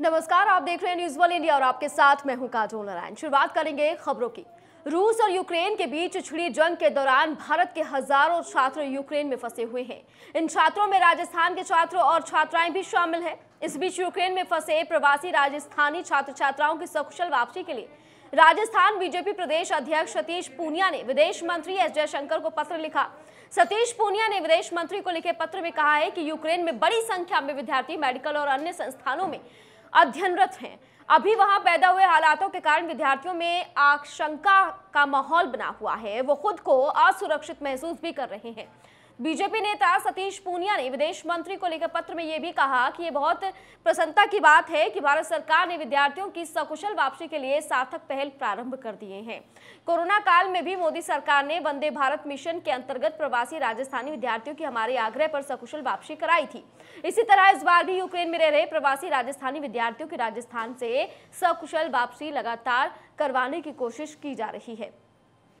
नमस्कार आप देख रहे हैं न्यूज वन इंडिया और आपके साथ मैं हूं काजोल नारायण शुरुआत करेंगे खबरों की रूस और यूक्रेन के बीच छिड़ी जंग के दौरान भारत के हजारों छात्र यूक्रेन में फंसे हुए हैं इन छात्रों में राजस्थान के छात्रों और छात्राएं भी शामिल हैं इस बीच यूक्रेन में फंसे प्रवासी राजस्थानी छात्र छात्राओं की सकुशल वापसी के लिए राजस्थान बीजेपी प्रदेश अध्यक्ष सतीश पूनिया ने विदेश मंत्री एस जयशंकर को पत्र लिखा सतीश पूनिया ने विदेश मंत्री को लिखे पत्र में कहा है कि यूक्रेन में बड़ी संख्या में विद्यार्थी मेडिकल और अन्य संस्थानों में अध्ययनरत हैं अभी वहां पैदा हुए हालातों के कारण विद्यार्थियों में आशंका का माहौल बना हुआ है वो खुद को असुरक्षित महसूस भी कर रहे हैं बीजेपी नेता सतीश पूनिया ने विदेश मंत्री को लेकर पत्र में यह भी कहा कि यह बहुत प्रसन्नता की बात है कि भारत सरकार ने विद्यार्थियों की सकुशल वापसी के लिए सार्थक पहल प्रारंभ कर दिए हैं कोरोना काल में भी मोदी सरकार ने वंदे भारत मिशन के अंतर्गत प्रवासी राजस्थानी विद्यार्थियों की हमारे आग्रह पर सकुशल वापसी कराई थी इसी तरह इस बार भी यूक्रेन में रह रहे प्रवासी राजस्थानी विद्यार्थियों की राजस्थान से सकुशल वापसी लगातार करवाने की कोशिश की जा रही है